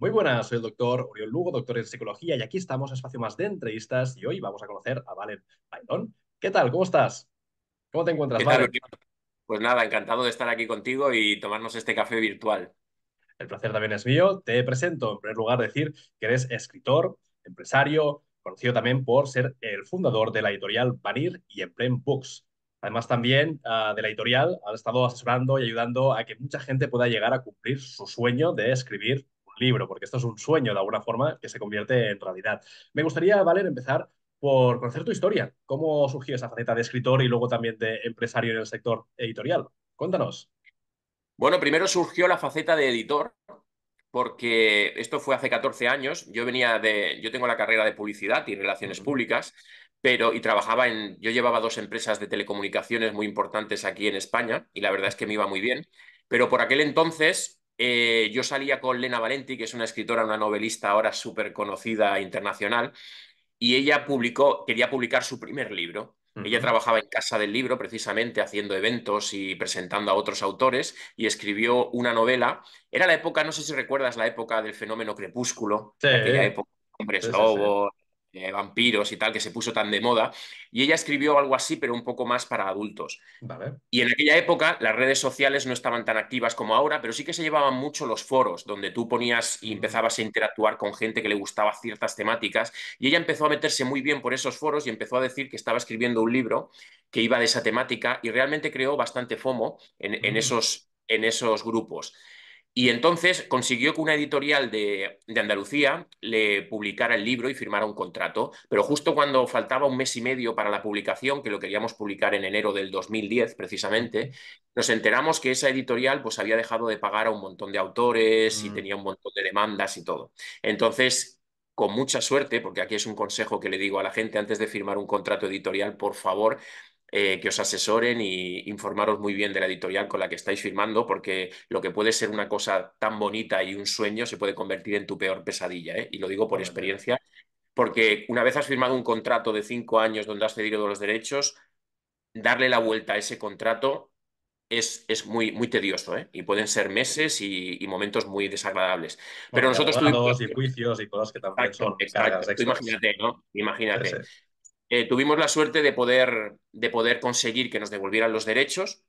Muy buenas, soy el doctor Oriol Lugo, doctor en psicología, y aquí estamos en Espacio Más de Entrevistas, y hoy vamos a conocer a Valen Bailón. ¿Qué tal? ¿Cómo estás? ¿Cómo te encuentras, Valen? Pues nada, encantado de estar aquí contigo y tomarnos este café virtual. El placer también es mío. Te presento, en primer lugar, decir que eres escritor, empresario, conocido también por ser el fundador de la editorial Vanir y Emplem Books. Además, también ah, de la editorial, has estado asesorando y ayudando a que mucha gente pueda llegar a cumplir su sueño de escribir libro, porque esto es un sueño de alguna forma que se convierte en realidad. Me gustaría, Valer, empezar por conocer tu historia. ¿Cómo surgió esa faceta de escritor y luego también de empresario en el sector editorial? Cuéntanos. Bueno, primero surgió la faceta de editor, porque esto fue hace 14 años. Yo venía de. Yo tengo la carrera de publicidad y relaciones públicas, pero. Y trabajaba en. Yo llevaba dos empresas de telecomunicaciones muy importantes aquí en España, y la verdad es que me iba muy bien. Pero por aquel entonces eh, yo salía con Lena Valenti, que es una escritora, una novelista ahora súper conocida e internacional, y ella publicó, quería publicar su primer libro. Ella trabajaba en casa del libro, precisamente haciendo eventos y presentando a otros autores, y escribió una novela. Era la época, no sé si recuerdas la época del fenómeno crepúsculo, aquella época, hombres lobos, eh, vampiros y tal, que se puso tan de moda, y ella escribió algo así, pero un poco más para adultos. Y en aquella época las redes sociales no estaban tan activas como ahora, pero sí que se llevaban mucho los foros, donde tú ponías y empezabas a interactuar con gente que le gustaba ciertas temáticas, y ella empezó a meterse muy bien por esos foros y empezó a decir que estaba escribiendo un libro que iba de esa temática y realmente creó bastante FOMO en, mm. esos, en esos grupos. Y entonces consiguió que una editorial de, Andalucía le publicara el libro y firmara un contrato, pero justo cuando faltaba un mes y medio para la publicación, que lo queríamos publicar en enero del 2010 precisamente, nos enteramos que esa editorial pues había dejado de pagar a un montón de autores y mm. tenía un montón de demandas y todo. Entonces, con mucha suerte, porque aquí es un consejo que le digo a la gente antes de firmar un contrato editorial, por favor, eh, que os asesoren y informaros muy bien de la editorial con la que estáis firmando, porque lo que puede ser una cosa tan bonita y un sueño se puede convertir en tu peor pesadilla. ¿eh? Y lo digo por experiencia, porque una vez has firmado un contrato de cinco años donde has cedido los derechos, darle la vuelta a ese contrato es, es muy, muy tedioso ¿eh? y pueden ser meses y, momentos muy desagradables. Pero nosotros... tuvimos... juicios y cosas que también son... Exacto. imagínate, ¿no? Imagínate. Eh, tuvimos la suerte de poder, de poder conseguir que nos devolvieran los derechos,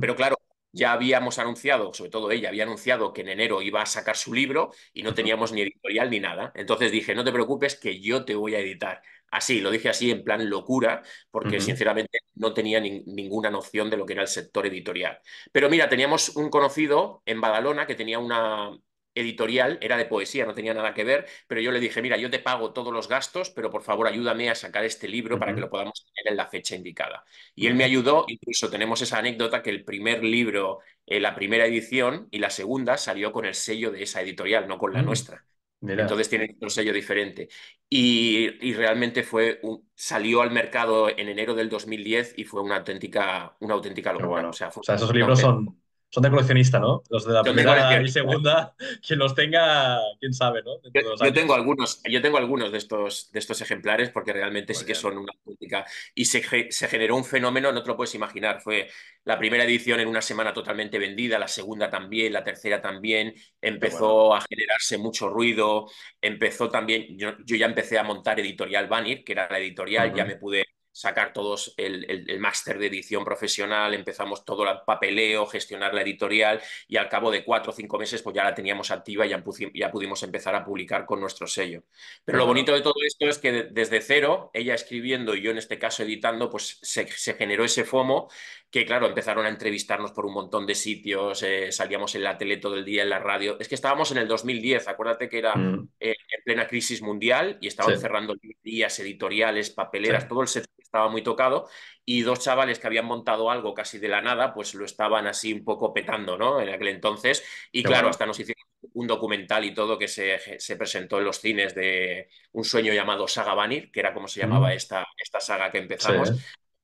pero claro, ya habíamos anunciado, sobre todo ella había anunciado que en enero iba a sacar su libro y no teníamos ni editorial ni nada. Entonces dije, no te preocupes que yo te voy a editar. Así, lo dije así en plan locura, porque sinceramente no tenía ninguna noción de lo que era el sector editorial. Pero mira, teníamos un conocido en Badalona que tenía una, editorial, era de poesía, no tenía nada que ver, pero yo le dije, mira, yo te pago todos los gastos, pero por favor ayúdame a sacar este libro para que lo podamos tener en la fecha indicada. Y él me ayudó, incluso tenemos esa anécdota que el primer libro, eh, la primera edición y la segunda salió con el sello de esa editorial, no con la mm, nuestra. Entonces tiene un sello diferente. Y, realmente fue un, salió al mercado en enero del 2010 y fue una auténtica, una auténtica locura. O sea, o esos libros son, son de coleccionista, ¿no? Los de la primera y segunda, quien los tenga, quién sabe, ¿no? Yo, tengo algunos, yo tengo algunos de estos, de estos ejemplares porque realmente sí que son una política Y se, generó un fenómeno, no te lo puedes imaginar. Fue la primera edición en una semana totalmente vendida, la segunda también, la tercera también. Empezó a generarse mucho ruido. Empezó también, yo, ya empecé a montar Editorial Banner, que era la editorial, ya me pude sacar todos el, máster de edición profesional, empezamos todo el papeleo, gestionar la editorial y al cabo de cuatro o cinco meses pues ya la teníamos activa y ya, pudimos empezar a publicar con nuestro sello. Pero lo bonito de todo esto es que desde cero, ella escribiendo y yo en este caso editando, pues se, se generó ese FOMO que claro, empezaron a entrevistarnos por un montón de sitios, eh, salíamos en la tele todo el día, en la radio. Es que estábamos en el 2010, acuérdate que era mm. eh, en plena crisis mundial y estaban cerrando librerías, editoriales, papeleras, todo el set estaba muy tocado y dos chavales que habían montado algo casi de la nada, pues lo estaban así un poco petando, ¿no? En aquel entonces. Y claro, hasta nos hicieron un documental y todo que se, presentó en los cines de un sueño llamado Saga Banir, que era como se llamaba mm. esta, esta saga que empezamos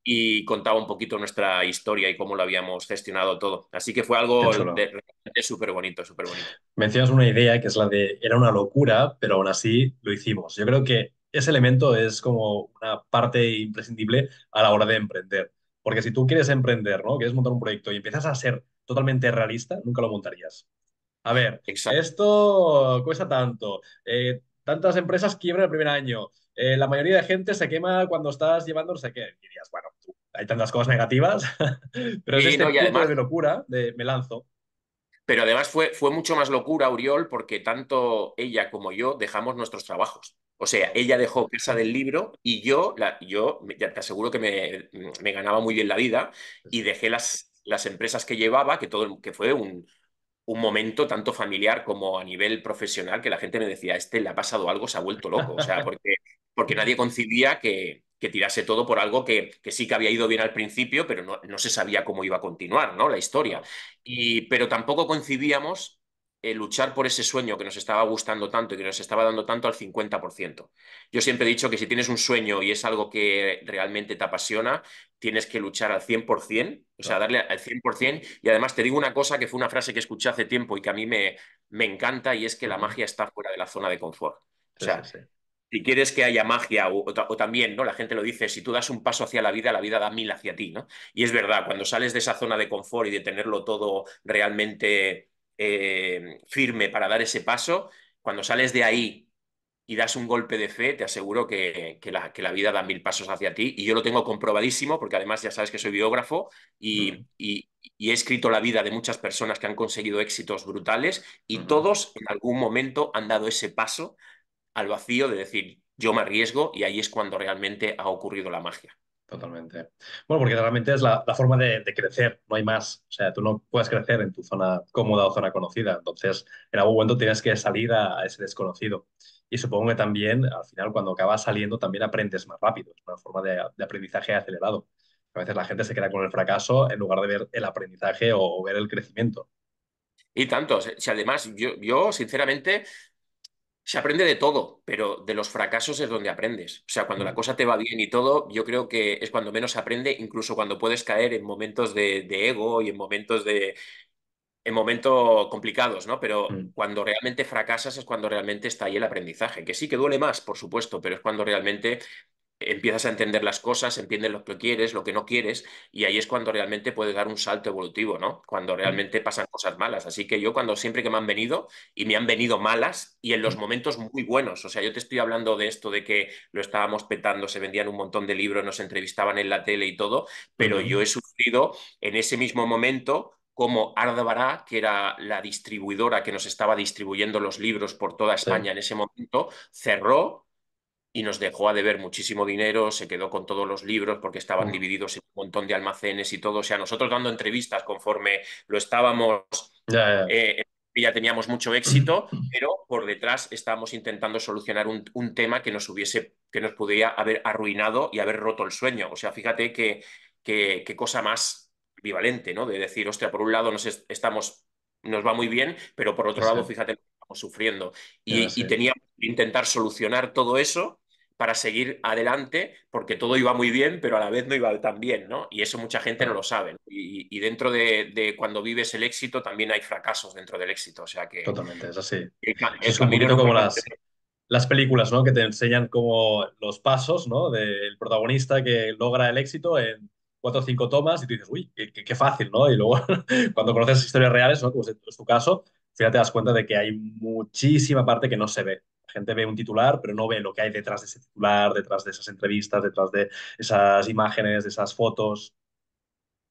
y contaba un poquito nuestra historia y cómo lo habíamos gestionado todo. Así que fue algo realmente súper bonito, súper bonito. Mencionas una idea que es la de era una locura, pero aún así lo hicimos. Yo creo que ese elemento es como una parte imprescindible a la hora de emprender. Porque si tú quieres emprender, ¿no? Quieres montar un proyecto y empiezas a ser totalmente realista, nunca lo montarías. A ver, esto cuesta tanto. Eh, tantas empresas quiebran el primer año, eh, la mayoría de gente se quema cuando estás llevando no sé qué. Y dirías, bueno, hay tantas cosas negativas, pero es este de locura me lanzo. Pero además fue, fue mucho más locura, Uriol, porque tanto ella como yo dejamos nuestros trabajos. O sea, ella dejó Casa del Libro y yo, la, yo te aseguro que me, ganaba muy bien la vida y dejé las, las empresas que llevaba, que, todo, que fue un, un momento tanto familiar como a nivel profesional que la gente me decía, este le ha pasado algo, se ha vuelto loco, o sea, porque, porque nadie concibía que, tirase todo por algo que, sí que había ido bien al principio, pero no, se sabía cómo iba a continuar, ¿no? La historia. Y, pero tampoco coincidíamos eh, luchar por ese sueño que nos estaba gustando tanto y que nos estaba dando tanto al 50%. Yo siempre he dicho que si tienes un sueño y es algo que realmente te apasiona, tienes que luchar al 100%, o sea, darle al 100%. Y además te digo una cosa que fue una frase que escuché hace tiempo y que a mí me, me encanta y es que la magia está fuera de la zona de confort. O sea, si quieres que haya magia, o, también, ¿no? La gente lo dice, si tú das un paso hacia la vida, la vida da mil hacia ti, ¿no? Y es verdad, cuando sales de esa zona de confort y de tenerlo todo realmente eh, firme para dar ese paso, cuando sales de ahí y das un golpe de fe, te aseguro que, que, la, vida da mil pasos hacia ti. Y yo lo tengo comprobadísimo, porque además ya sabes que soy biógrafo y, he escrito la vida de muchas personas que han conseguido éxitos brutales y todos en algún momento han dado ese paso al vacío de decir, yo me arriesgo y ahí es cuando realmente ha ocurrido la magia. Totalmente. Bueno, porque realmente es la, forma de, crecer, no hay más. O sea, tú no puedes crecer en tu zona cómoda o zona conocida. Entonces, en algún momento tienes que salir a, ese desconocido. Y supongo que también, al final, cuando acabas saliendo, también aprendes más rápido. Es una forma de, aprendizaje acelerado. A veces la gente se queda con el fracaso en lugar de ver el aprendizaje o, ver el crecimiento. Y tanto. Si además, yo, yo sinceramente, se aprende de todo, pero de los fracasos es donde aprendes. O sea, cuando la mm. cosa te va bien y todo, yo creo que es cuando menos aprende, incluso cuando puedes caer en momentos de, ego y en momentos de, en momentos complicados, ¿no? Pero mm. cuando realmente fracasas es cuando realmente está ahí el aprendizaje, que sí que duele más, por supuesto, pero es cuando realmente empiezas a entender las cosas, entiendes lo que quieres, lo que no quieres, y ahí es cuando realmente puedes dar un salto evolutivo, ¿no? Cuando mm. realmente pasan cosas malas. Así que yo cuando siempre que me han venido, y me han venido malas, y en los mm. momentos muy buenos, o sea, yo te estoy hablando de esto, de que lo estábamos petando, se vendían un montón de libros, nos entrevistaban en la tele y todo, pero yo mm. he sufrido en ese mismo momento como Ardabará, que era la distribuidora que nos estaba distribuyendo los libros por toda España en ese momento, cerró y nos dejó a deber muchísimo dinero, se quedó con todos los libros porque estaban mm. divididos en un montón de almacenes y todo. O sea, nosotros dando entrevistas conforme lo estábamos, ya, eh, teníamos mucho éxito, mm. pero por detrás estábamos intentando solucionar un, tema que nos hubiese, que nos pudiera haber arruinado y haber roto el sueño. O sea, fíjate qué que, cosa más vivalente, ¿no? De decir, hostia, por un lado nos estamos, nos va muy bien, pero por otro lado, fíjate, estamos sufriendo. Y, y teníamos que intentar solucionar todo eso para seguir adelante porque todo iba muy bien, pero a la vez no iba tan bien, ¿no? Y eso mucha gente no lo sabe. Y, dentro de, cuando vives el éxito también hay fracasos dentro del éxito, o sea que... Totalmente, es así. es un poquito como las, las películas, ¿no? Que te enseñan como los pasos, ¿no? Del protagonista que logra el éxito en cuatro o cinco tomas y tú dices, uy, qué, fácil, ¿no? Y luego cuando conoces historias reales, ¿no? Como es tu caso, al te das cuenta de que hay muchísima parte que no se ve gente ve un titular, pero no ve lo que hay detrás de ese titular, detrás de esas entrevistas, detrás de esas imágenes, de esas fotos.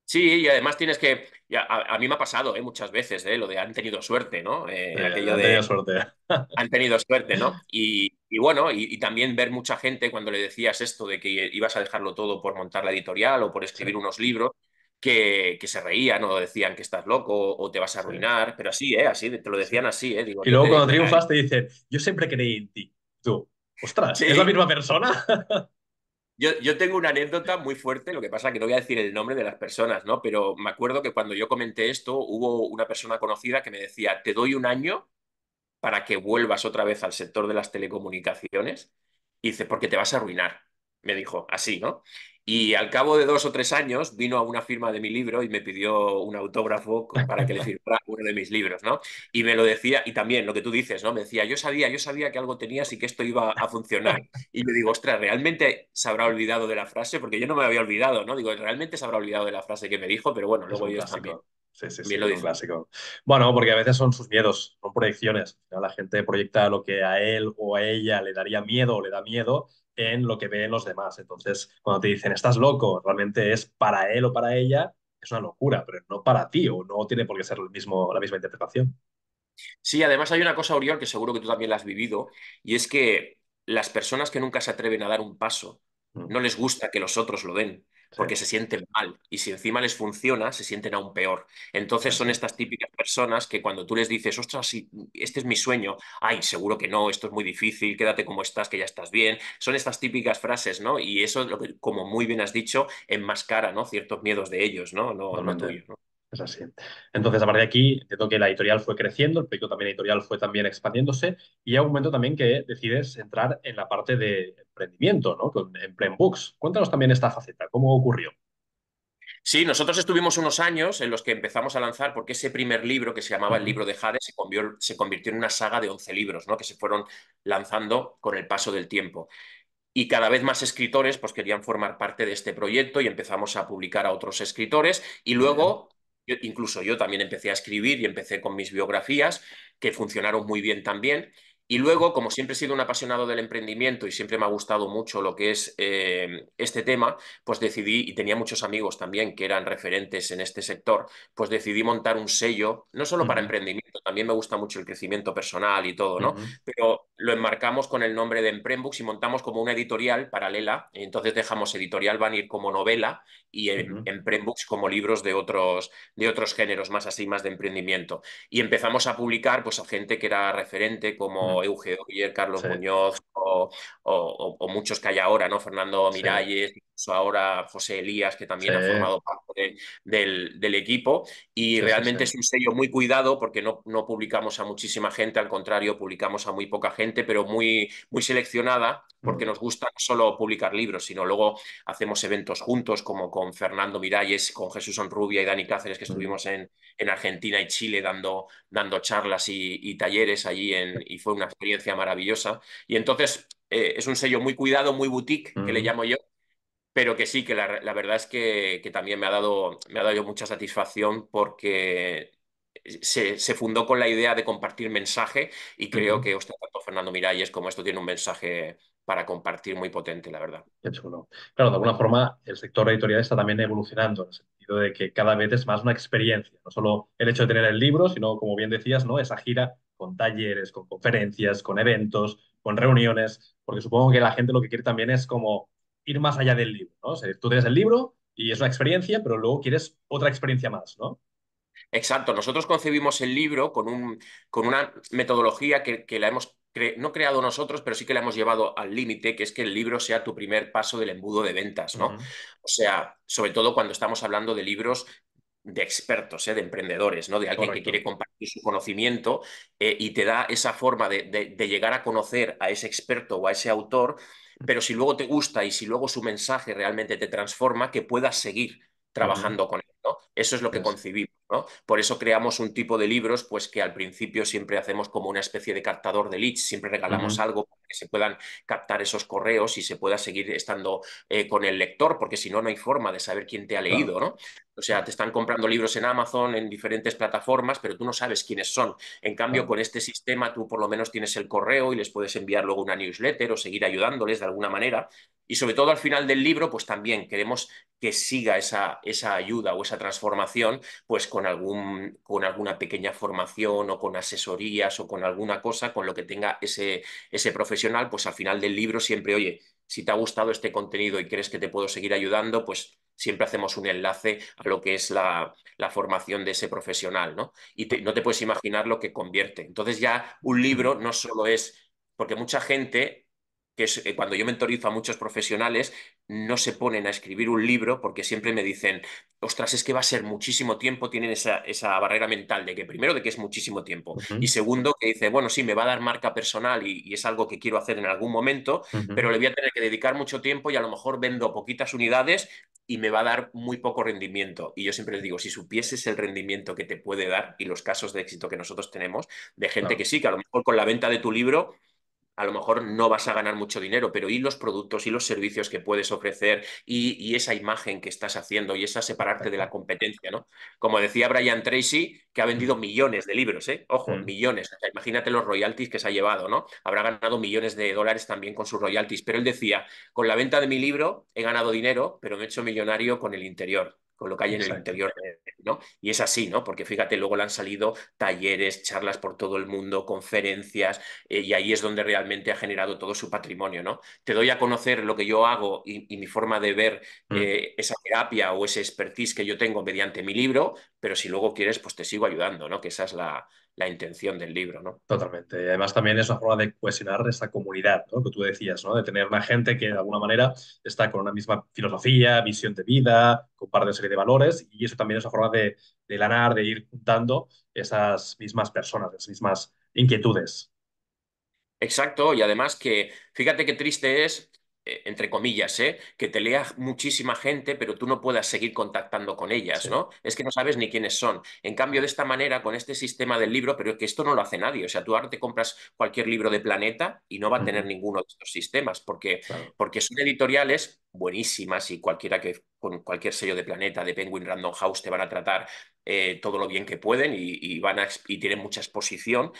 Sí, y además tienes que. A, mí me ha pasado eh, muchas veces eh, lo de han tenido suerte, ¿no? Eh, han tenido suerte. Han tenido suerte, ¿no? Y, bueno, y, también ver mucha gente cuando le decías esto de que ibas a dejarlo todo por montar la editorial o por escribir unos libros, que, se reían o decían que estás loco o te vas a arruinar, pero así, ¿eh? Así, te lo decían así, ¿eh? y luego cuando triunfas te dicen, yo siempre creí en ti. Tú, ostras, ¿es la misma persona? yo, tengo una anécdota muy fuerte, lo que pasa es que no voy a decir el nombre de las personas, ¿no? Pero me acuerdo que cuando yo comenté esto, hubo una persona conocida que me decía, te doy un año para que vuelvas otra vez al sector de las telecomunicaciones. Y dice, porque te vas a arruinar, me dijo, así, ¿no? Y al cabo de dos o tres años vino a una firma de mi libro y me pidió un autógrafo para que le firmara uno de mis libros, ¿no? Y me lo decía, y también lo que tú dices, ¿no? Me decía, yo sabía, yo sabía que algo tenías y que esto iba a funcionar. Y yo digo, ostras, ¿realmente se habrá olvidado de la frase? Porque yo no me había olvidado, ¿no? Digo, realmente se habrá olvidado de la frase que me dijo, pero bueno, luego yo también. Sí, sí, sí, clásico. Bueno, porque a veces son sus miedos, son proyecciones. La gente proyecta lo que a él o a ella le daría miedo o le da miedo en lo que ven los demás. Entonces, cuando te dicen, estás loco, realmente es para él o para ella, es una locura, pero no para ti o no tiene por qué ser mismo, la misma interpretación. Sí, además hay una cosa, Oriol, que seguro que tú también la has vivido, y es que las personas que nunca se atreven a dar un paso, mm. no les gusta que los otros lo den porque se sienten mal y si encima les funciona, se sienten aún peor. Entonces son estas típicas personas que cuando tú les dices, ostras, si este es mi sueño, ay, seguro que no, esto es muy difícil, quédate como estás, que ya estás bien, son estas típicas frases, ¿no? Y eso, como muy bien has dicho, enmascara, ¿no? Ciertos miedos de ellos, No, no, no ¿no? Es así. Entonces, a partir de aquí, entiendo que la editorial fue creciendo, el proyecto también editorial fue también expandiéndose y hay un momento también que decides entrar en la parte de emprendimiento, ¿no? En Emprend Books. Cuéntanos también esta faceta, ¿cómo ocurrió? Sí, nosotros estuvimos unos años en los que empezamos a lanzar, porque ese primer libro que se llamaba El libro de Jade se, se convirtió en una saga de 11 libros, ¿no? que se fueron lanzando con el paso del tiempo. Y cada vez más escritores pues, querían formar parte de este proyecto y empezamos a publicar a otros escritores. Y luego incluso yo también empecé a escribir y empecé con mis biografías, que funcionaron muy bien también. Y luego, como siempre he sido un apasionado del emprendimiento y siempre me ha gustado mucho lo que es eh, este tema, pues decidí, y tenía muchos amigos también que eran referentes en este sector, pues decidí montar un sello, no solo para emprendimiento, también me gusta mucho el crecimiento personal y todo, ¿no? Pero lo enmarcamos con el nombre de Emprendbooks y montamos como una editorial paralela, entonces dejamos Editorial Vanir como novela y uh como libros de otros, de otros géneros, más así, más de emprendimiento. Y empezamos a publicar pues, a gente que era referente como... Eugenio Euge Carlos Muñoz o, muchos que hay ahora, ¿no? Fernando Miralles, ahora José Elías, que también ha formado parte del, equipo. Y realmente es un sello muy cuidado porque no, publicamos a muchísima gente, al contrario, publicamos a muy poca gente, pero muy, muy seleccionada, porque mm. nos gusta no solo publicar libros, sino luego hacemos eventos juntos, como con Fernando Miralles, con Jesús Onrubia y Dani Cáceres, que mm. estuvimos en, en Argentina y Chile dando, dando charlas y, talleres allí, y fue una experiencia maravillosa. Y entonces eh, es un sello muy cuidado, muy boutique, que le mm. llamo yo, pero que sí, que la, verdad es que, también me ha, dado, me ha dado mucha satisfacción porque se, fundó con la idea de compartir mensaje y creo que usted tanto Fernando Miralles como esto tiene un mensaje para compartir muy potente, la verdad. Claro, de alguna forma el sector editorial está también evolucionando en el sentido de que cada vez es más una experiencia, no solo el hecho de tener el libro, sino como bien decías, ¿no? Esa gira con talleres, con conferencias, con eventos, con reuniones, porque supongo que la gente lo que quiere también es como ir más allá del libro, ¿no? tú tienes el libro y es una experiencia, pero luego quieres otra experiencia más, ¿no? Exacto, nosotros concebimos el libro con, un, con una metodología que, que la hemos no creado nosotros, pero sí que la hemos llevado al límite, que es que el libro sea tu primer paso del embudo de ventas, ¿no? O sea, sobre todo cuando estamos hablando de libros de expertos, ¿eh? de emprendedores, ¿no? De alguien que quiere compartir su conocimiento eh, y te da esa forma de, de, llegar a conocer a ese experto o a ese autor pero si luego te gusta y si luego su mensaje realmente te transforma, que puedas seguir trabajando con él. ¿no? Eso es lo que concibimos. Por eso creamos un tipo de libros pues, que al principio siempre hacemos como una especie de captador de leads, siempre regalamos algo para que se puedan captar esos correos y se pueda seguir estando eh, con el lector, porque si no, no hay forma de saber quién te ha leído, O sea, te están comprando libros en Amazon, en diferentes plataformas, pero tú no sabes quiénes son. En cambio, con este sistema tú por lo menos tienes el correo y les puedes enviar luego una newsletter o seguir ayudándoles de alguna manera. Y sobre todo al final del libro, pues también queremos que siga esa, esa ayuda o esa transformación, pues con, algún, con alguna pequeña formación o con asesorías o con alguna cosa con lo que tenga ese, ese profesional, pues al final del libro siempre, oye, si te ha gustado este contenido y crees que te puedo seguir ayudando, pues siempre hacemos un enlace a lo que es la, formación de ese profesional, ¿no? Y no te puedes imaginar lo que convierte. Entonces ya un libro no solo es, porque mucha gente que es eh, cuando yo mentorizo a muchos profesionales, no se ponen a escribir un libro porque siempre me dicen, ostras, es que va a ser muchísimo tiempo, tienen esa, esa barrera mental de que primero de que es muchísimo tiempo y segundo que dice, bueno, sí, me va a dar marca personal y, es algo que quiero hacer en algún momento, pero le voy a tener que dedicar mucho tiempo y a lo mejor vendo poquitas unidades y me va a dar muy poco rendimiento. Y yo siempre les digo, si supieses el rendimiento que te puede dar y los casos de éxito que nosotros tenemos de gente que sí, que a lo mejor con la venta de tu libro a lo mejor no vas a ganar mucho dinero, pero y los productos y los servicios que puedes ofrecer y, esa imagen que estás haciendo y esa separarte de la competencia, ¿no? Como decía Brian Tracy, que ha vendido millones de libros, ¿eh? Ojo, mm. millones. imagínate los royalties que se ha llevado, ¿no? Habrá ganado millones de dólares también con sus royalties, pero él decía, con la venta de mi libro he ganado dinero, pero me he hecho millonario con el interior lo que hay en el interior. ¿no? Y es así, ¿no? Porque fíjate, luego le han salido talleres, charlas por todo el mundo, conferencias, eh, y ahí es donde realmente ha generado todo su patrimonio, ¿no? Te doy a conocer lo que yo hago y, mi forma de ver mm. eh, esa terapia o ese expertise que yo tengo mediante mi libro, pero si luego quieres, pues te sigo ayudando, ¿no? Que esa es la, intención del libro, ¿no? Totalmente. Y además también es una forma de cohesionar esa comunidad, ¿no? Que tú decías, ¿no? De tener una gente que de alguna manera está con una misma filosofía, visión de vida, un par de serie de valores y eso también es una forma de, de lanar, de ir juntando esas mismas personas, esas mismas inquietudes. Exacto, y además que fíjate qué triste es eh, entre comillas, ¿eh? que te lea muchísima gente, pero tú no puedas seguir contactando con ellas, ¿no? Es que no sabes ni quiénes son. En cambio, de esta manera, con este sistema del libro, pero que esto no lo hace nadie. O sea, tú ahora te compras cualquier libro de Planeta y no va a tener ninguno de estos sistemas, porque, porque son editoriales buenísimas y cualquiera que con cualquier sello de Planeta, de Penguin Random House, te van a tratar eh, todo lo bien que pueden y, van y tienen mucha exposición,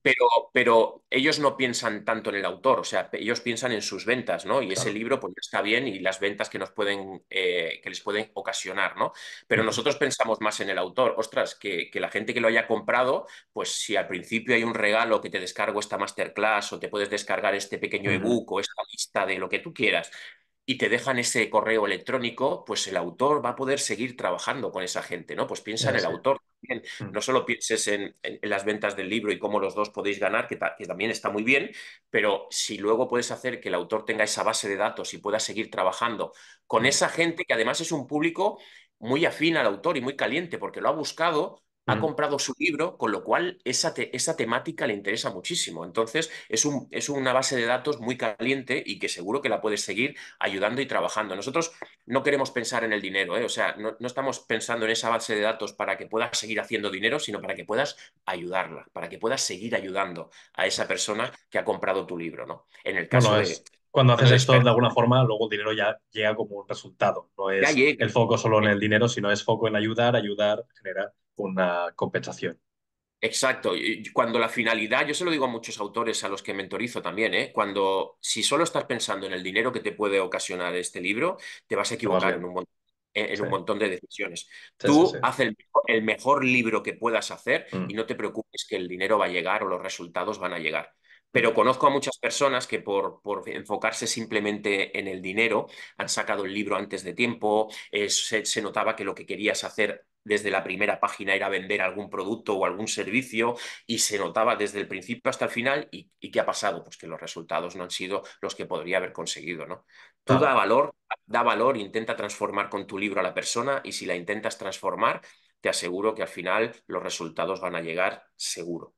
pero, pero ellos no piensan tanto en el autor, o sea, ellos piensan en sus ventas, ¿no? Y ese libro pues está bien y las ventas que nos pueden, eh, que les pueden ocasionar, ¿no? Pero nosotros pensamos más en el autor, ostras, que, la gente que lo haya comprado, pues si al principio hay un regalo que te descargo esta masterclass o te puedes descargar este pequeño ebook o esta lista de lo que tú quieras, y te dejan ese correo electrónico, pues el autor va a poder seguir trabajando con esa gente, ¿no? Pues piensa en el autor mm. No solo pienses en, las ventas del libro y cómo los dos podéis ganar, que, también está muy bien, pero si luego puedes hacer que el autor tenga esa base de datos y pueda seguir trabajando con mm. esa gente que además es un público muy afín al autor y muy caliente porque lo ha buscado ha mm. comprado su libro, con lo cual esa, esa temática le interesa muchísimo. Entonces, es, un, es, una base de datos muy caliente y que seguro que la puedes seguir ayudando y trabajando. Nosotros no queremos pensar en el dinero, ¿eh? o sea, no, estamos pensando en esa base de datos para que puedas seguir haciendo dinero, sino para que puedas ayudarla, para que puedas seguir ayudando a esa persona que ha comprado tu libro, ¿no? En el caso cuando haces esto de alguna forma, luego el dinero ya llega como un resultado. No es el foco solo en el dinero, sino es foco en ayudar, ayudar, generar una compensación. Exacto. Cuando la finalidad, yo se lo digo a muchos autores a los que mentorizo también, ¿eh? cuando si solo estás pensando en el dinero que te puede ocasionar este libro, te vas a equivocar en, un montón, un montón de decisiones. Tú haces haz el, mejor libro que puedas hacer y mm. no te preocupes que el dinero va a llegar o los resultados van a llegar. Pero conozco a muchas personas que por, por, enfocarse simplemente en el dinero han sacado el libro antes de tiempo, eh, se, notaba que lo que querías hacer desde la primera página era vender algún producto o algún servicio y se notaba desde el principio hasta el final y, qué ha pasado, pues que los resultados no han sido los que podría haber conseguido, ¿no? Tú da valor, da valor, intenta transformar con tu libro a la persona y si la intentas transformar, te aseguro que al final los resultados van a llegar seguro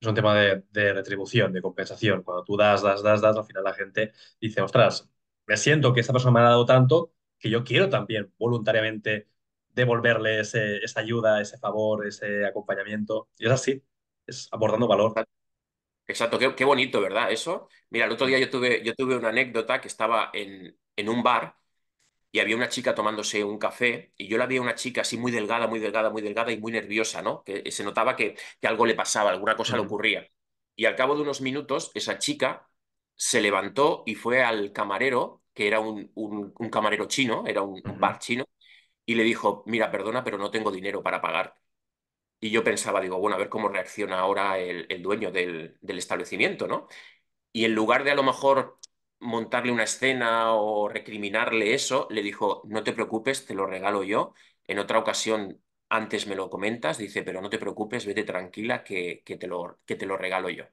es un tema de, retribución, de compensación. Cuando tú das, das, das, das, al final la gente dice, ostras, me siento que esta persona me ha dado tanto que yo quiero también voluntariamente devolverle esa ayuda, ese favor, ese acompañamiento. Y es así, es abordando valor. Exacto, qué, bonito, ¿verdad? Eso. Mira, el otro día yo tuve, yo tuve una anécdota que estaba en, en un bar y había una chica tomándose un café y yo la vi a una chica así muy delgada, muy delgada, muy delgada y muy nerviosa, ¿no? Que se notaba que, algo le pasaba, alguna cosa le ocurría. Y al cabo de unos minutos, esa chica se levantó y fue al camarero, que era un, un, camarero chino, era un, bar chino, y le dijo, mira, perdona, pero no tengo dinero para pagar. Y yo pensaba, digo, bueno, a ver cómo reacciona ahora el, el dueño del, del establecimiento, ¿no? Y en lugar de a lo mejor montarle una escena o recriminarle eso, le dijo, no te preocupes, te lo regalo yo. En otra ocasión, antes me lo comentas, dice, pero no te preocupes, vete tranquila, que, te, lo, que te, lo, regalo yo.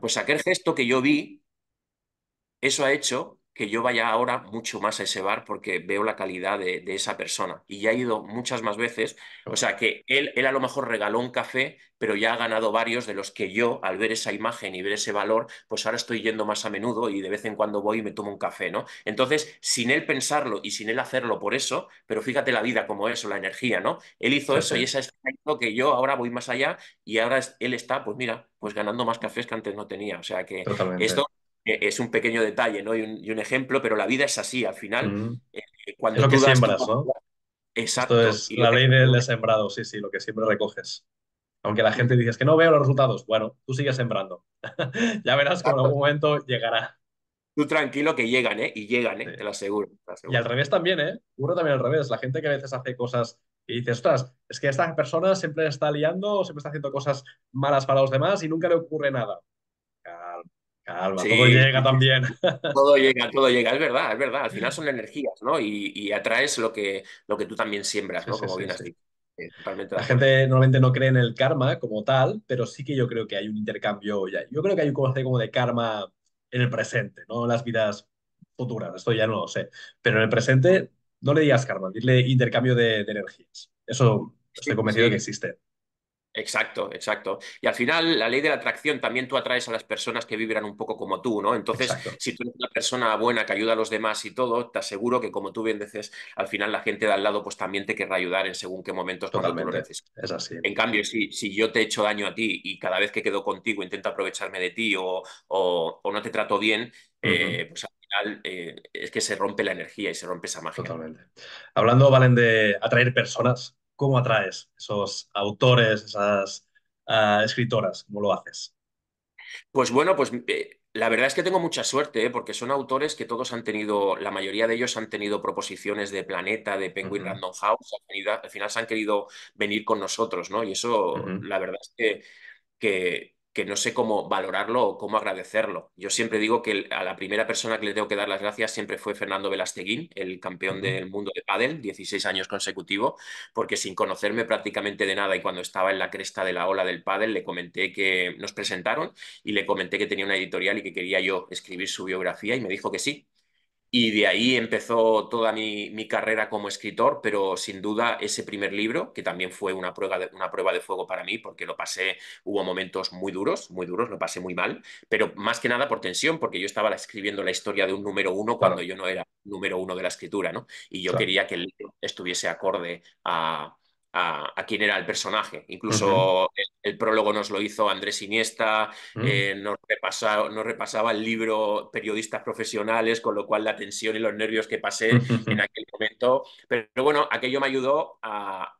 Pues aquel gesto que yo vi, eso ha hecho que yo vaya ahora mucho más a ese bar porque veo la calidad de, esa persona. Y ya he ido muchas más veces. O sea que él, él a lo mejor regaló un café, pero ya ha ganado varios de los que yo, al ver esa imagen y ver ese valor, pues ahora estoy yendo más a menudo y de vez en cuando voy y me tomo un café, ¿no? Entonces, sin él pensarlo y sin él hacerlo por eso, pero fíjate la vida como eso, la energía, ¿no? Él hizo eso y esa es lo que yo ahora voy más allá y ahora él está, pues mira, pues ganando más cafés que antes no tenía. O sea que esto es un pequeño detalle ¿no? y, un, ejemplo, pero la vida es así, al final. Mm. Eh, eh, cuando es lo tú que siembras, ¿no? Exacto. es la ley del sembrado, sí, sí, lo que siempre recoges. Aunque la gente dices es que no veo los resultados. Bueno, tú sigues sembrando. ya verás que en algún momento llegará. Tú tranquilo que llegan, ¿eh? Y llegan, ¿eh? Te, lo aseguro, Y al revés también, ¿eh? uno también al revés. La gente que a veces hace cosas y dices, ostras, es que esta persona siempre está liando o siempre está haciendo cosas malas para los demás y nunca le ocurre nada. Calma, todo llega también. Todo llega, todo llega, es verdad, es verdad. Al final son energías, ¿no? Y, atraes lo que, lo que tú también siembras, ¿no? Como bien has dicho. la gente normalmente no cree en el karma como tal, pero sí que yo creo que hay un intercambio, ya. yo creo que hay un concepto como de karma en el presente, no las vidas futuras, esto ya no lo sé, pero en el presente no le digas karma, dile intercambio de, energías. Eso estoy convencido que existe. Exacto, exacto. Y al final, la ley de la atracción también tú atraes a las personas que vibran un poco como tú, ¿no? Entonces, si tú eres una persona buena que ayuda a los demás y todo, te aseguro que, como tú bien dices, al final la gente de al lado pues también te querrá ayudar en según qué momentos Totalmente. Es así. En cambio, si, yo te hecho daño a ti y cada vez que quedo contigo intento aprovecharme de ti o, o, o no te trato bien, eh, pues al final eh, es que se rompe la energía y se rompe esa magia. Totalmente. Hablando, Valen, de atraer personas, ¿Cómo atraes esos autores, esas ah, escritoras? ¿Cómo lo haces? Pues bueno, pues eh, la verdad es que tengo mucha suerte, ¿eh? porque son autores que todos han tenido, la mayoría de ellos han tenido proposiciones de Planeta, de Penguin Random House, al final, se han querido venir con nosotros, ¿no? Y eso, la verdad es que, que que no sé cómo valorarlo o cómo agradecerlo. Yo siempre digo que a la primera persona que le tengo que dar las gracias siempre fue Fernando Velasteguín, el campeón del mundo de pádel, 16 años consecutivo, porque sin conocerme prácticamente de nada y cuando estaba en la cresta de la ola del pádel le comenté que nos presentaron y le comenté que tenía una editorial y que quería yo escribir su biografía y me dijo que sí. Y de ahí empezó toda mi, carrera como escritor, pero sin duda ese primer libro, que también fue una prueba, de, una prueba de fuego para mí, porque lo pasé, hubo momentos muy duros, muy duros, lo pasé muy mal, pero más que nada por tensión, porque yo estaba escribiendo la historia de un número uno cuando yo no era número uno de la escritura, ¿no? Y yo quería que el libro estuviese acorde a, a, quién era el personaje. Incluso el, prólogo nos lo hizo Andrés Iniesta, mm. eh, nos, nos, repasaba el libro Periodistas Profesionales, con lo cual la tensión y los nervios que pasé en aquel momento. Pero, bueno, aquello me ayudó a,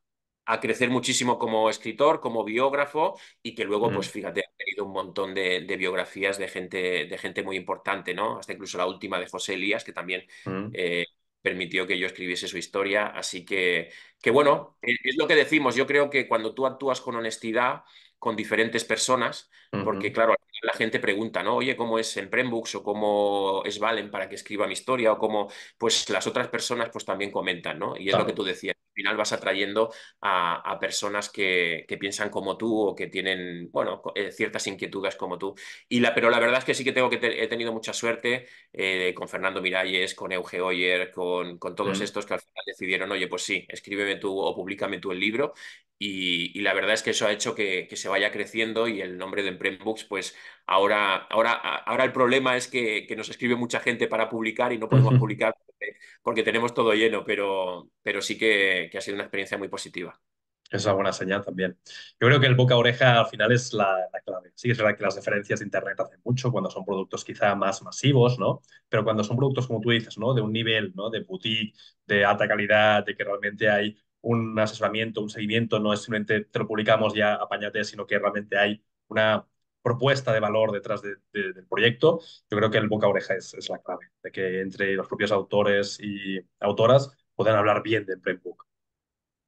crecer muchísimo como escritor, como biógrafo y que luego, pues mm. fíjate, ha tenido un montón de, biografías de gente, de gente muy importante, ¿no? Hasta incluso la última de José Elías, que también mm. eh, permitió que yo escribiese su historia. Así que, que bueno, eh, es lo que decimos. Yo creo que cuando tú actúas con honestidad, con diferentes personas, porque claro, la gente pregunta, ¿no? Oye, ¿cómo es en Prembooks o cómo es Valen para que escriba mi historia o cómo, pues las otras personas pues también comentan, ¿no? Y es lo que tú decías, final vas atrayendo a, personas que, piensan como tú o que tienen, bueno, eh, ciertas inquietudes como tú. Y la, pero la verdad es que sí que tengo que he tenido mucha suerte eh, con Fernando Miralles, con Euge Hoyer, con, todos mm. estos que al final decidieron, oye, pues sí, escríbeme tú o públicame tú el libro y, la verdad es que eso ha hecho que, se vaya creciendo y el nombre de Emprendbooks, pues ahora, ahora, ahora el problema es que, nos escribe mucha gente para publicar y no podemos publicar porque, tenemos todo lleno, pero, pero sí que, ha sido una experiencia muy positiva. Es una buena señal también. Yo creo que el boca a oreja al final es la, clave. Sí, es verdad que las referencias de Internet hacen mucho cuando son productos quizá más masivos, ¿no? Pero cuando son productos, como tú dices, ¿no? De un nivel, ¿no? De boutique, de alta calidad, de que realmente hay un asesoramiento, un seguimiento, no es simplemente te lo publicamos ya apañate, sino que realmente hay una propuesta de valor detrás del proyecto. Yo creo que el boca a oreja es, la clave, de que entre los propios autores y autoras puedan hablar bien de book.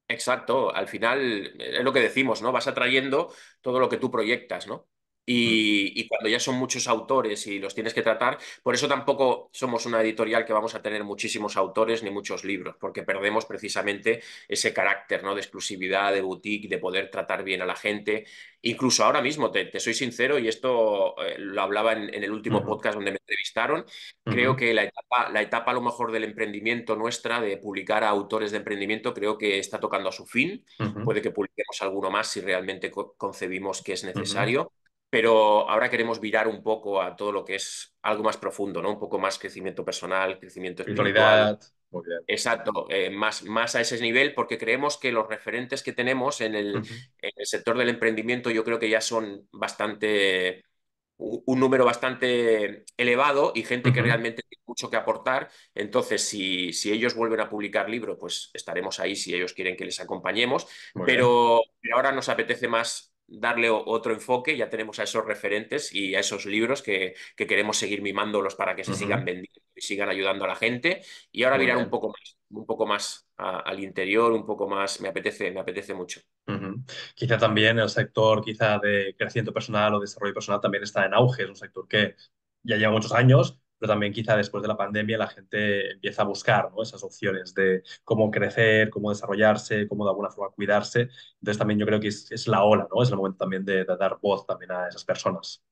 Exacto, al final eh, es lo que decimos, ¿no? Vas atrayendo todo lo que tú proyectas, ¿no? Y, cuando ya son muchos autores y los tienes que tratar, por eso tampoco somos una editorial que vamos a tener muchísimos autores ni muchos libros, porque perdemos precisamente ese carácter ¿no? de exclusividad, de boutique, de poder tratar bien a la gente. Incluso ahora mismo, te, soy sincero, y esto eh, lo hablaba en, el último podcast donde me entrevistaron, creo que la etapa, la etapa a lo mejor del emprendimiento nuestra, de publicar a autores de emprendimiento, creo que está tocando a su fin. Puede que publiquemos alguno más si realmente concebimos que es necesario pero ahora queremos virar un poco a todo lo que es algo más profundo, ¿no? Un poco más crecimiento personal, crecimiento espiritual. Exacto, eh, más, más a ese nivel porque creemos que los referentes que tenemos en el, sector del emprendimiento yo creo que ya son bastante, un número bastante elevado y gente que realmente tiene mucho que aportar. Entonces, si, si ellos vuelven a publicar libro, pues estaremos ahí si ellos quieren que les acompañemos. pero, ahora nos apetece más darle otro enfoque, ya tenemos a esos referentes y a esos libros que, queremos seguir mimándolos para que se sigan vendiendo y sigan ayudando a la gente. Y ahora mirar un poco más, un poco más al interior, un poco más, me apetece, me apetece mucho. Quizá también el sector quizá de crecimiento personal o desarrollo personal también está en auge, es un sector que ya lleva muchos años, pero también quizá después de la pandemia la gente empieza a buscar esas opciones de cómo crecer, cómo desarrollarse, cómo de alguna forma cuidarse. Entonces también yo creo que es, la ola, ¿no? Es el momento también de, de dar voz también a esas personas.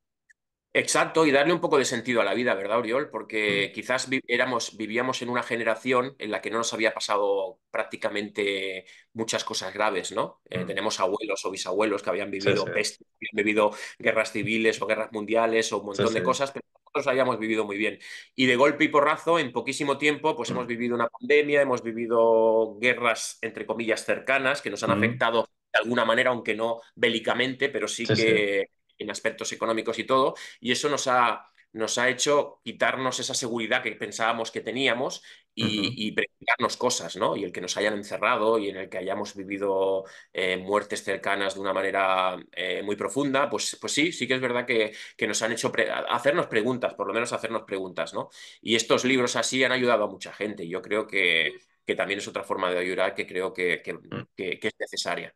Exacto, y darle un poco de sentido a la vida, ¿verdad, Oriol? Porque quizás éramos, vivíamos en una generación en la que no nos había pasado prácticamente muchas cosas graves, ¿no? Eh, mm. tenemos abuelos o bisabuelos que habían vivido habían vivido guerras civiles o guerras mundiales o un montón de cosas, pero nosotros habíamos vivido muy bien. Y de golpe y porrazo, en poquísimo tiempo, pues hemos mm. vivido una pandemia, hemos vivido guerras, entre comillas, cercanas que nos han mm. afectado de alguna manera, aunque no bélicamente, pero sí que en aspectos económicos y todo, y eso nos ha, nos ha hecho quitarnos esa seguridad que pensábamos que teníamos y, preguntarnos cosas, ¿no? Y el que nos hayan encerrado y en el que hayamos vivido eh, muertes cercanas de una manera eh, muy profunda, pues, pues sí, sí que es verdad que, nos han hecho hacernos preguntas, por lo menos hacernos preguntas, ¿no? Y estos libros así han ayudado a mucha gente. y Yo creo que, también es otra forma de ayudar que creo que, mm. es necesaria.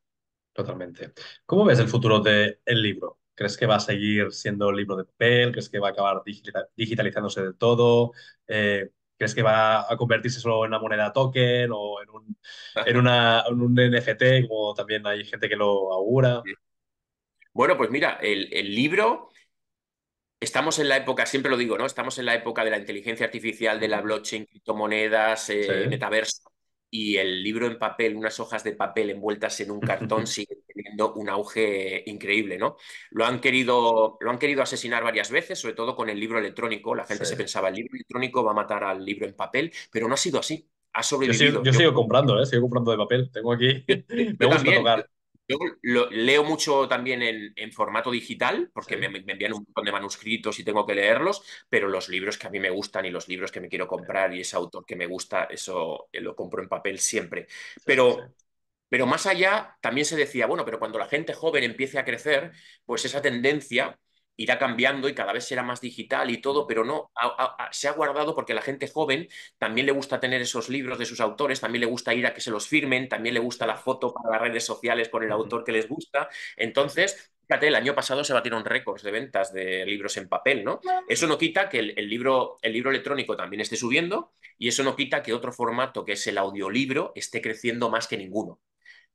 Totalmente. ¿Cómo ves el futuro del libro? ¿Crees que va a seguir siendo el libro de papel? ¿Crees que va a acabar digitalizándose de todo? Eh, ¿Crees que va a convertirse solo en una moneda token o en un, ah. en una, un NFT, como también hay gente que lo augura? Bueno, pues mira, el, libro, estamos en la época, siempre lo digo, ¿no? Estamos en la época de la inteligencia artificial, de la blockchain, criptomonedas, eh, metaverso, y el libro en papel, unas hojas de papel envueltas en un cartón, sí teniendo un auge increíble, ¿no? Lo han querido, lo han querido asesinar varias veces, sobre todo con el libro electrónico. La gente se pensaba, el libro electrónico va a matar al libro en papel, pero no ha sido así. Ha sobrevivido. Yo sigo, comprando, ¿eh? Sigo comprando de papel. Tengo aquí. Me gusta tocar. Yo lo, leo mucho también en, formato digital, porque me, me, envían un montón de manuscritos y tengo que leerlos, pero los libros que a mí me gustan y los libros que me quiero comprar y ese autor que me gusta, eso eh, lo compro en papel siempre. Pero pero más allá, también se decía, bueno, pero cuando la gente joven empiece a crecer, pues esa tendencia irá cambiando y cada vez será más digital y todo, pero no, se ha guardado porque la gente joven también le gusta tener esos libros de sus autores, también le gusta ir a que se los firmen, también le gusta la foto para las redes sociales por el autor que les gusta. Entonces, fíjate, el año pasado se batieron récords de ventas de libros en papel, ¿no? Eso no quita que el, libro, el libro electrónico también esté subiendo y eso no quita que otro formato, que es el audiolibro, esté creciendo más que ninguno.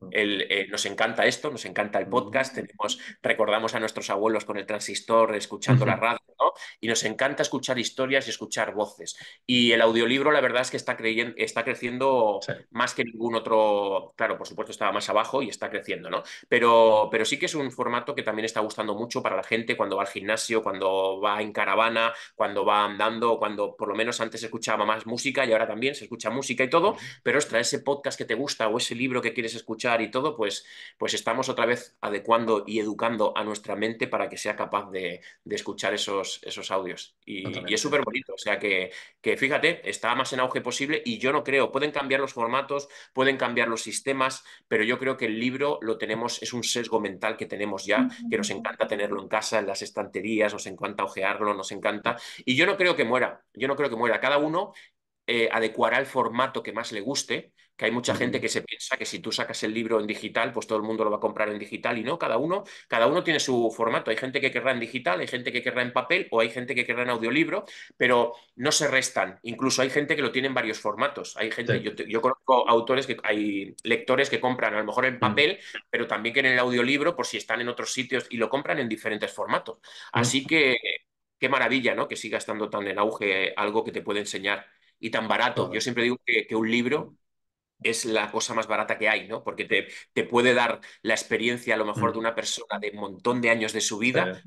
Mm. Eh, nos encanta esto, nos encanta el mm. podcast, tenemos, recordamos a nuestros abuelos con el transistor escuchando la radio, ¿no? Y nos encanta escuchar historias y escuchar voces. Y el audiolibro, la verdad es que está, creciendo más que ningún otro, claro, por supuesto estaba más abajo y está creciendo, ¿no? Pero, pero sí que es un formato que también está gustando mucho para la gente cuando va al gimnasio, cuando va en caravana, cuando va andando, cuando por lo menos antes escuchaba más música y ahora también se escucha música y todo, pero ostras, ese podcast que te gusta o ese libro que quieres escuchar, y todo, pues, pues estamos otra vez adecuando y educando a nuestra mente para que sea capaz de, escuchar esos, esos audios. Y, es súper bonito, o sea que, fíjate, está más en auge posible y yo no creo, pueden cambiar los formatos, pueden cambiar los sistemas, pero yo creo que el libro lo tenemos, es un sesgo mental que tenemos ya, que nos encanta tenerlo en casa, en las estanterías, nos encanta ojearlo, nos encanta. Y yo no creo que muera, yo no creo que muera. Cada uno eh, adecuará el formato que más le guste, que hay mucha gente que se piensa que si tú sacas el libro en digital, pues todo el mundo lo va a comprar en digital y no, cada uno, cada uno tiene su formato. Hay gente que querrá en digital, hay gente que querrá en papel o hay gente que querrá en audiolibro, pero no se restan. Incluso hay gente que lo tiene en varios formatos. Hay gente, yo, conozco autores que hay lectores que compran a lo mejor en papel, pero también que en el audiolibro por si están en otros sitios y lo compran en diferentes formatos. Así que qué maravilla, ¿no? Que siga estando tan en auge algo que te puede enseñar y tan barato. Yo siempre digo que un libro es la cosa más barata que hay, ¿no? Porque te, puede dar la experiencia a lo mejor de mm. una persona de un montón de años de su vida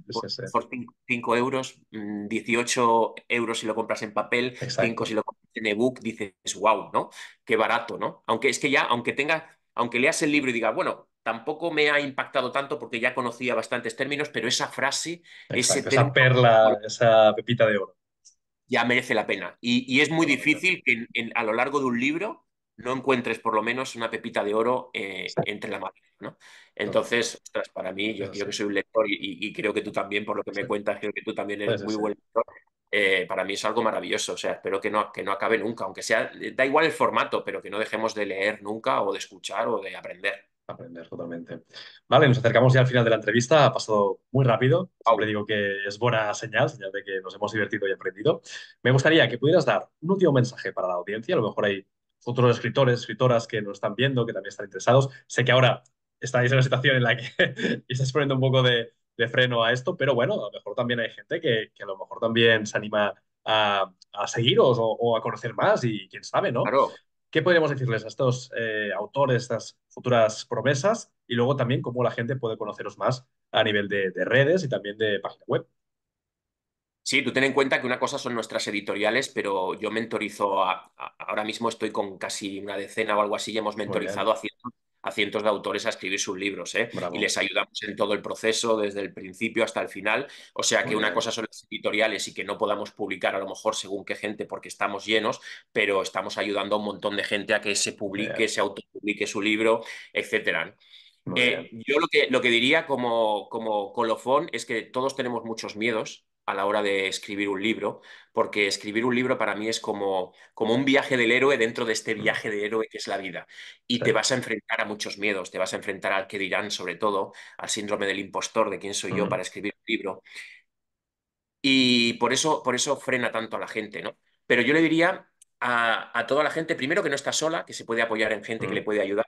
por, 5 euros, 18 mm, euros si lo compras en papel, 5 si lo compras en ebook, dices, wow, ¿no? Qué barato, ¿no? Aunque es que ya, aunque tenga, aunque leas el libro y digas, bueno, tampoco me ha impactado tanto porque ya conocía bastantes términos, pero esa frase, esa perla, esa pepita de oro. Ya merece la pena. Y, es muy difícil que a lo largo de un libro no encuentres por lo menos una pepita de oro eh, entre la madera, ¿no? Entonces, para mí, yo, creo que soy un lector y, creo que tú también, por lo que me cuentas, creo que tú también eres pues muy buen lector. Eh, para mí es algo maravilloso, o sea, espero que no, que no acabe nunca, aunque sea, da igual el formato, pero que no dejemos de leer nunca o de escuchar o de aprender. Aprender totalmente. Vale, nos acercamos ya al final de la entrevista, ha pasado muy rápido, le digo que es buena señal, señal de que nos hemos divertido y aprendido. Me gustaría que pudieras dar un último mensaje para la audiencia, a lo mejor hay otros escritores, escritoras que nos están viendo, que también están interesados. Sé que ahora estáis en una situación en la que estáis poniendo un poco de, freno a esto, pero bueno, a lo mejor también hay gente que, a lo mejor también se anima a, seguiros o, a conocer más y quién sabe, ¿no? Claro. ¿Qué podríamos decirles a estos eh, autores, estas futuras promesas? Y luego también cómo la gente puede conoceros más a nivel de redes y también de página web. Sí, tú ten en cuenta que una cosa son nuestras editoriales, pero yo mentorizo, ahora mismo estoy con casi una decena o algo así, y hemos mentorizado a cientos, de autores a escribir sus libros, ¿eh? y les ayudamos en todo el proceso, desde el principio hasta el final. O sea que una cosa son las editoriales y que no podamos publicar a lo mejor según qué gente porque estamos llenos, pero estamos ayudando a un montón de gente a que se publique, se se autopublique su libro, etc. Eh, yo lo que, diría como, como colofón es que todos tenemos muchos miedos, a la hora de escribir un libro, porque escribir un libro para mí es como, como un viaje del héroe dentro de este viaje del héroe que es la vida. Y te vas a enfrentar a muchos miedos, te vas a enfrentar al que dirán sobre todo, al síndrome del impostor, de quién soy yo para escribir un libro. Y por eso, por eso frena tanto a la gente, ¿no? Pero yo le diría a, toda la gente, primero, que no está sola, que se puede apoyar en gente que le puede ayudar.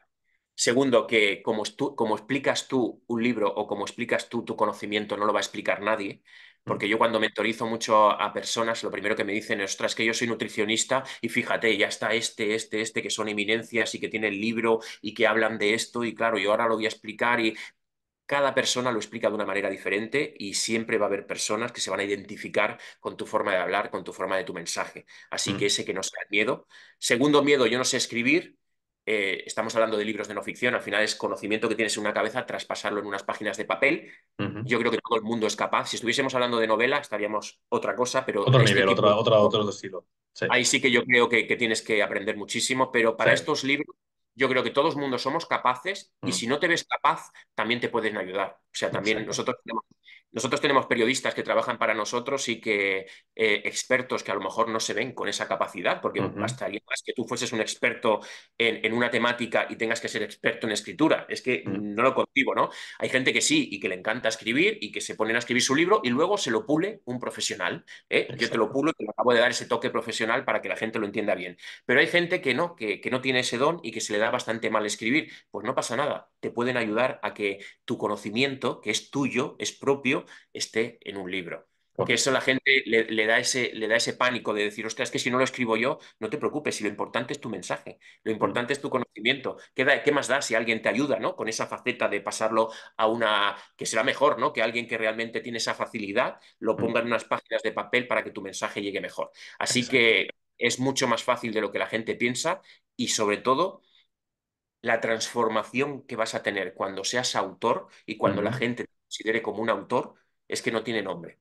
Segundo, que como, como explicas tú un libro o como explicas tú tu conocimiento, no lo va a explicar nadie. Mm. Porque yo cuando mentorizo mucho a personas, lo primero que me dicen es, que yo soy nutricionista y fíjate, ya está este, este, este, que son eminencias y que tienen libro y que hablan de esto y claro, yo ahora lo voy a explicar y cada persona lo explica de una manera diferente y siempre va a haber personas que se van a identificar con tu forma de hablar, con tu forma de tu mensaje. Así mm. que ese que no sea el miedo. Segundo miedo, yo no sé escribir, eh, estamos hablando de libros de no ficción, al final es conocimiento que tienes en una cabeza, traspasarlo en unas páginas de papel. Yo creo que todo el mundo es capaz. Si estuviésemos hablando de novela, estaríamos otra cosa, pero... Otro otro estilo. Ahí sí que yo creo que, tienes que aprender muchísimo, pero para estos libros yo creo que todos mundo somos capaces y si no te ves capaz, también te pueden ayudar. O sea, también nosotros tenemos nosotros tenemos periodistas que trabajan para nosotros y que eh, expertos que a lo mejor no se ven con esa capacidad, porque uh alguien más que tú fueses un experto en, una temática y tengas que ser experto en escritura. Es que mm. no lo contigo, ¿no? Hay gente que sí y que le encanta escribir y que se ponen a escribir su libro y luego se lo pule un profesional. ¿eh? Yo te lo pulo y te lo acabo de dar ese toque profesional para que la gente lo entienda bien. Pero hay gente que no, que no tiene ese don y que se le da bastante mal escribir. Pues no pasa nada. Te pueden ayudar a que tu conocimiento, que es tuyo, es propio, esté en un libro. Porque eso la gente le, da ese, le da ese pánico de decir, ostras, es que si no lo escribo yo, no te preocupes, si lo importante es tu mensaje, lo mm. importante es tu conocimiento. ¿Qué, da, qué más da si alguien te ayuda ¿no? con esa faceta de pasarlo a una, que será mejor, ¿no? que alguien que realmente tiene esa facilidad lo ponga en unas páginas de papel para que tu mensaje llegue mejor? Así que es mucho más fácil de lo que la gente piensa y sobre todo la transformación que vas a tener cuando seas autor y cuando la gente considere como un autor es que no tiene nombre.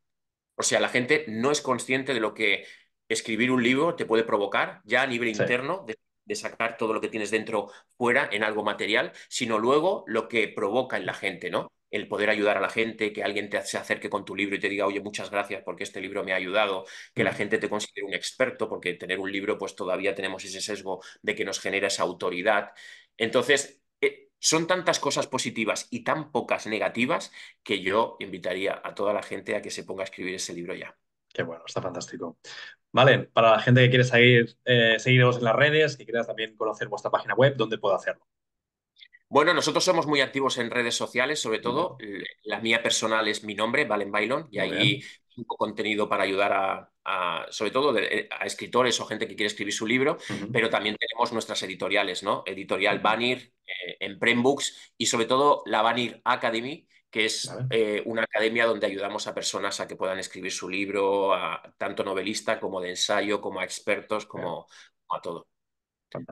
O sea, la gente no es consciente de lo que escribir un libro te puede provocar, ya a nivel interno, de, sacar todo lo que tienes dentro fuera en algo material, sino luego lo que provoca en la gente, ¿no? El poder ayudar a la gente, que alguien te se acerque con tu libro y te diga, oye, muchas gracias porque este libro me ha ayudado, que la mm. gente te considere un experto, porque tener un libro, pues todavía tenemos ese sesgo de que nos genera esa autoridad. Entonces, son tantas cosas positivas y tan pocas negativas que yo invitaría a toda la gente a que se ponga a escribir ese libro ya. Qué bueno, está fantástico. Vale, para la gente que quiere seguir, eh, en las redes, que quieras también conocer vuestra página web, ¿dónde puedo hacerlo? Bueno, nosotros somos muy activos en redes sociales, sobre todo. La mía personal es mi nombre, Valen Bailon, y ahí contenido para ayudar a, sobre todo eh, a escritores o gente que quiere escribir su libro, pero también tenemos nuestras editoriales, ¿no? Editorial Banir, eh, en Books y sobre todo la Vanir Academy, que es eh, una academia donde ayudamos a personas a que puedan escribir su libro, a, tanto novelista como de ensayo, como a expertos, como, a todo.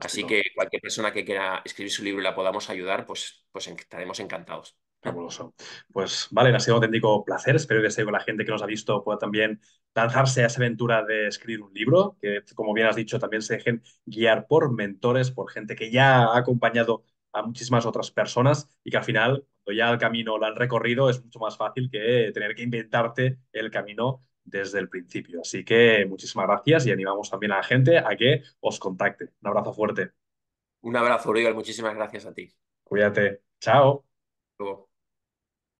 Así que cualquier persona que quiera escribir su libro y la podamos ayudar, pues, pues estaremos encantados. Fabuloso. Pues vale, ha sido un auténtico placer. Espero que la gente que nos ha visto pueda también lanzarse a esa aventura de escribir un libro, que como bien has dicho, también se dejen guiar por mentores, por gente que ya ha acompañado a muchísimas otras personas y que al final, cuando ya el camino lo han recorrido, es mucho más fácil que tener que inventarte el camino desde el principio. Así que muchísimas gracias y animamos también a la gente a que os contacte. Un abrazo fuerte. Un abrazo, Oriol. Muchísimas gracias a ti. Cuídate. Chao.